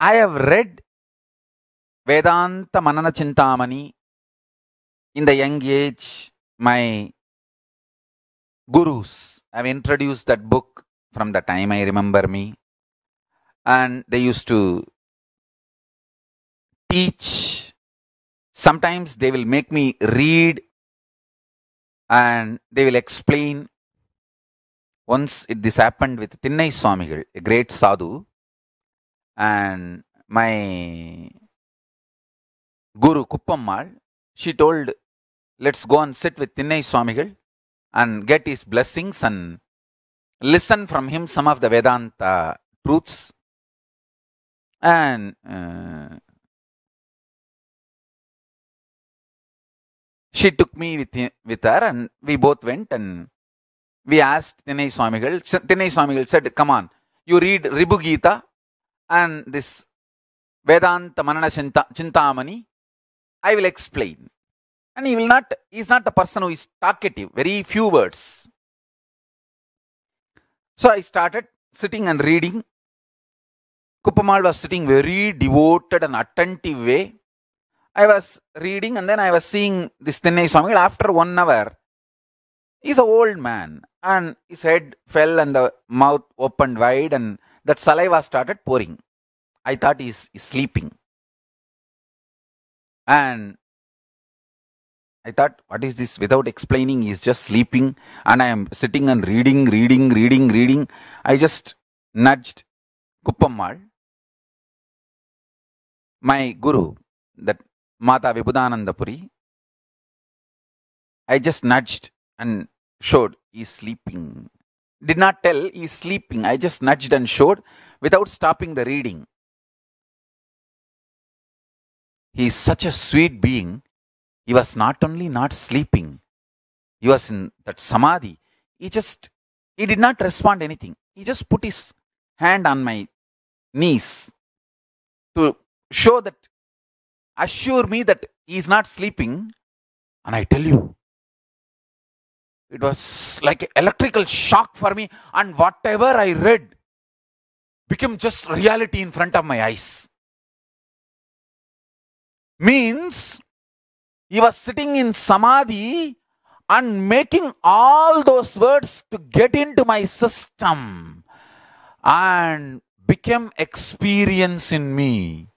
I have read Vedanta Manana Chintamani in the young age. My gurus have introduced that book from the time I remember me. And they used to teach. Sometimes they will make me read and they will explain. Once it, this happened with Tinnai Swamigal, a great sadhu and my guru Kuppamal, she told, let's go and sit with Tinnai Swamigal and get his blessings and listen from him some of the Vedanta truths. And uh, she took me with, him, with her and we both went and we asked Tinnai Swamigal. Tinnai Swamigal said, come on, you read Ribugita." and this Vedanta Manana Chintamani, I will explain. And he will not, he is not the person who is talkative, very few words. So I started sitting and reading. Kupamal was sitting very devoted and attentive way. I was reading and then I was seeing this Thinnai Swami. After one hour, he's an old man and his head fell and the mouth opened wide and that saliva started pouring. I thought he's, is sleeping. And I thought, what is this? Without explaining, he's just sleeping. And I am sitting and reading, reading, reading, reading. I just nudged Kuppamal, my guru, that Mata Vibhudanandapuri. I just nudged and showed he's sleeping did not tell he's sleeping. I just nudged and showed without stopping the reading. He is such a sweet being. He was not only not sleeping, he was in that samadhi. He just, he did not respond anything. He just put his hand on my knees to show that, assure me that he is not sleeping. And I tell you, it was like an electrical shock for me, and whatever I read became just reality in front of my eyes. Means he was sitting in samadhi and making all those words to get into my system and become experience in me.